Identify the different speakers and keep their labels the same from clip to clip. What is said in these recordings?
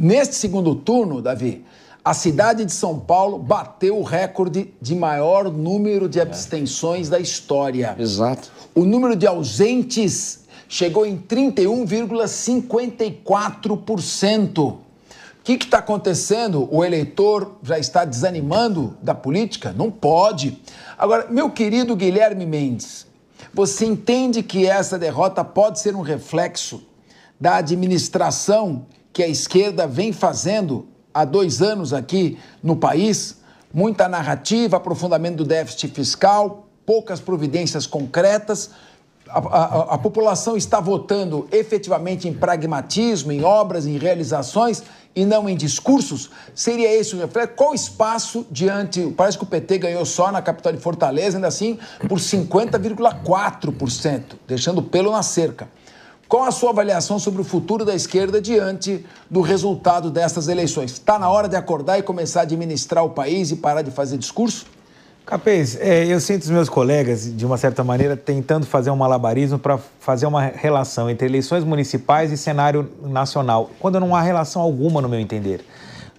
Speaker 1: Neste segundo turno, Davi, a cidade de São Paulo bateu o recorde de maior número de abstenções é. da história. Exato. O número de ausentes chegou em 31,54%. O que está acontecendo? O eleitor já está desanimando da política? Não pode. Agora, meu querido Guilherme Mendes, você entende que essa derrota pode ser um reflexo da administração que a esquerda vem fazendo há dois anos aqui no país. Muita narrativa, aprofundamento do déficit fiscal, poucas providências concretas. A, a, a, população está votando efetivamente em pragmatismo, em obras, em realizações e não em discursos? Seria esse o reflexo? Qual espaço diante. Parece que o PT ganhou só na capital de Fortaleza, ainda assim, por 50,4%, deixando pelo na cerca. Qual a sua avaliação sobre o futuro da esquerda diante do resultado destas eleições? Está na hora de acordar e começar a administrar o país e parar de fazer discurso?
Speaker 2: Capês, é, eu sinto os meus colegas, de uma certa maneira, tentando fazer um malabarismo para fazer uma relação entre eleições municipais e cenário nacional, quando não há relação alguma, no meu entender.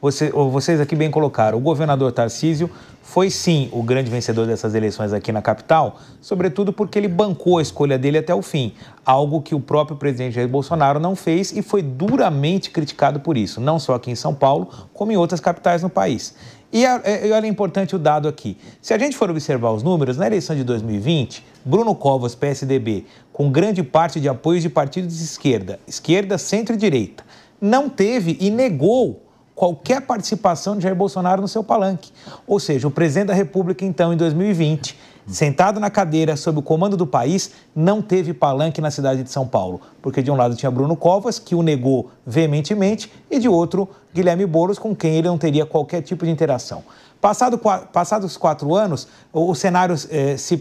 Speaker 2: Você, vocês aqui bem colocaram, o governador Tarcísio foi sim o grande vencedor dessas eleições aqui na capital, sobretudo porque ele bancou a escolha dele até o fim, algo que o próprio presidente Jair Bolsonaro não fez e foi duramente criticado por isso, não só aqui em São Paulo, como em outras capitais no país. E é, olha, é importante o dado aqui. Se a gente for observar os números, na eleição de 2020, Bruno Covas, PSDB, com grande parte de apoio de partidos de esquerda, esquerda, centro e direita, não teve e negou qualquer participação de Jair Bolsonaro no seu palanque. Ou seja, o presidente da República, então, em 2020, sentado na cadeira sob o comando do país, não teve palanque na cidade de São Paulo. Porque de um lado tinha Bruno Covas, que o negou veementemente, e de outro, Guilherme Boulos, com quem ele não teria qualquer tipo de interação. Passado, passados quatro anos, o cenário eh, se,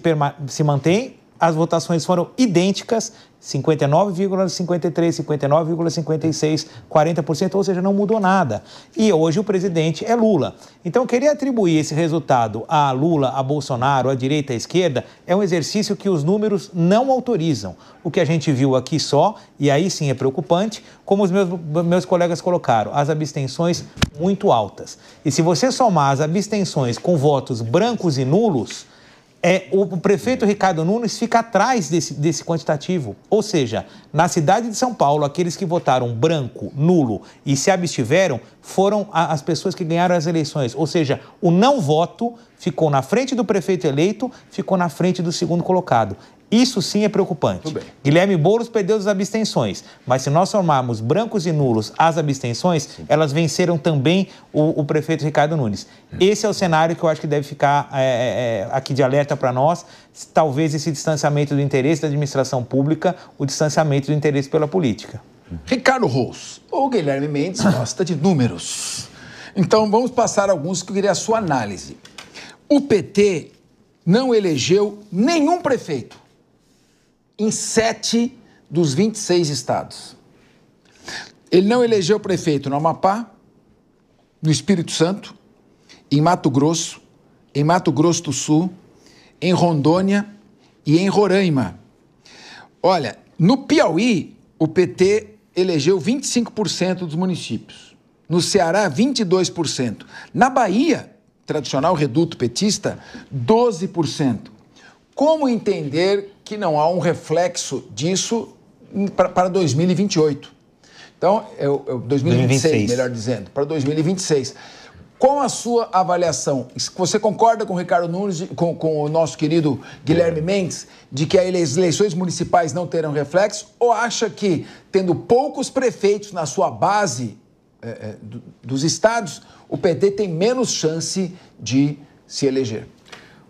Speaker 2: se mantém as votações foram idênticas, 59,53, 59,56, 40%, ou seja, não mudou nada. E hoje o presidente é Lula. Então, querer atribuir esse resultado a Lula, a Bolsonaro, a direita, à esquerda, é um exercício que os números não autorizam. O que a gente viu aqui só, e aí sim é preocupante, como os meus, meus colegas colocaram, as abstenções muito altas. E se você somar as abstenções com votos brancos e nulos, é, o, prefeito Ricardo Nunes fica atrás desse, desse quantitativo. Ou seja, na cidade de São Paulo, aqueles que votaram branco, nulo e se abstiveram foram a, as pessoas que ganharam as eleições. Ou seja, o não voto ficou na frente do prefeito eleito, ficou na frente do segundo colocado. Isso sim é preocupante. Guilherme Boulos perdeu as abstenções, mas se nós formarmos brancos e nulos as abstenções, sim. elas venceram também o, o, prefeito Ricardo Nunes. Hum. Esse é o cenário que eu acho que deve ficar é, é, é aqui de alerta para nós. Talvez esse distanciamento do interesse da administração pública,
Speaker 1: o distanciamento do interesse pela política. Hum. Ricardo Rous, ou Guilherme Mendes gosta de números. Então vamos passar alguns que eu queria a sua análise. O PT não elegeu nenhum prefeito em sete dos 26 estados. Ele não elegeu prefeito no Amapá, no Espírito Santo, em Mato Grosso, em Mato Grosso do Sul, em Rondônia e em Roraima. Olha, no Piauí, o PT elegeu 25% dos municípios. No Ceará, 22%. Na Bahia, tradicional reduto petista, 12%. Como entender que não há um reflexo disso para 2028. Então, eu, eu 2026, 2026, melhor dizendo, para 2026. Qual a sua avaliação? Você concorda com o Ricardo Nunes, com, com o nosso querido Guilherme é. Mendes, de que as eleições municipais não terão reflexo? Ou acha que, tendo poucos prefeitos na sua base é, é, dos estados, o PT tem menos chance de se eleger?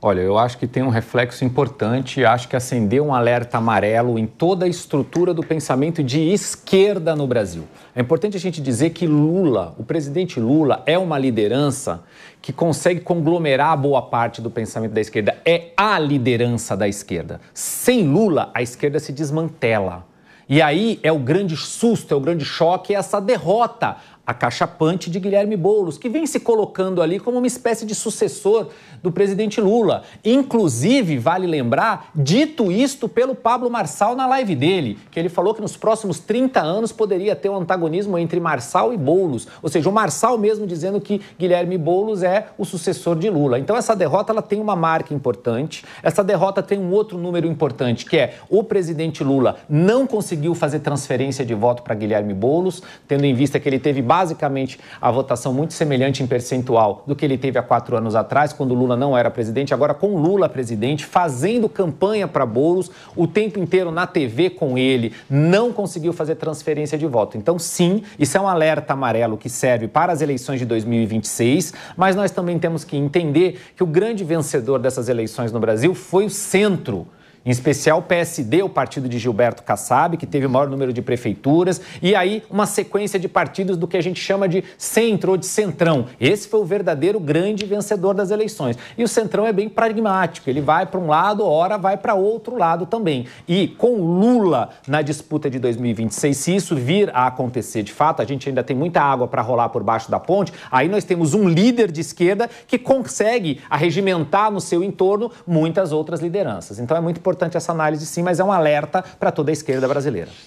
Speaker 3: Olha, eu acho que tem um reflexo importante, acho que acendeu um alerta amarelo em toda a estrutura do pensamento de esquerda no Brasil. É importante a gente dizer que Lula, o presidente Lula, é uma liderança que consegue conglomerar boa parte do pensamento da esquerda. É a liderança da esquerda. Sem Lula, a esquerda se desmantela. E aí é o grande susto, é o grande choque, é essa derrota a acachapante de Guilherme Boulos, que vem se colocando ali como uma espécie de sucessor do presidente Lula. Inclusive, vale lembrar, dito isto pelo Pablo Marçal na live dele, que ele falou que nos próximos 30 anos poderia ter um antagonismo entre Marçal e Boulos, ou seja, o Marçal mesmo dizendo que Guilherme Boulos é o sucessor de Lula. Então essa derrota ela tem uma marca importante. Essa derrota tem um outro número importante, que é o presidente Lula não conseguiu fazer transferência de voto para Guilherme Boulos, tendo em vista que ele teve basicamente a votação muito semelhante em percentual do que ele teve há quatro anos atrás, quando Lula não era presidente. Agora, com Lula presidente, fazendo campanha para Boulos o tempo inteiro na TV com ele, não conseguiu fazer transferência de voto. Então, sim, isso é um alerta amarelo que serve para as eleições de 2026, mas nós também temos que entender que o grande vencedor dessas eleições no Brasil foi o centro. Em especial o PSD, o partido de Gilberto Kassab, que teve o maior número de prefeituras, e aí uma sequência de partidos do que a gente chama de centro ou de centrão. Esse foi o verdadeiro grande vencedor das eleições. E o centrão é bem pragmático, ele vai para um lado, ora vai para outro lado também. E com Lula na disputa de 2026, se isso vir a acontecer de fato, a gente ainda tem muita água para rolar por baixo da ponte, aí nós temos um líder de esquerda que consegue arregimentar no seu entorno muitas outras lideranças. Então é muito importante importante essa análise, sim, mas é um alerta para toda a esquerda brasileira.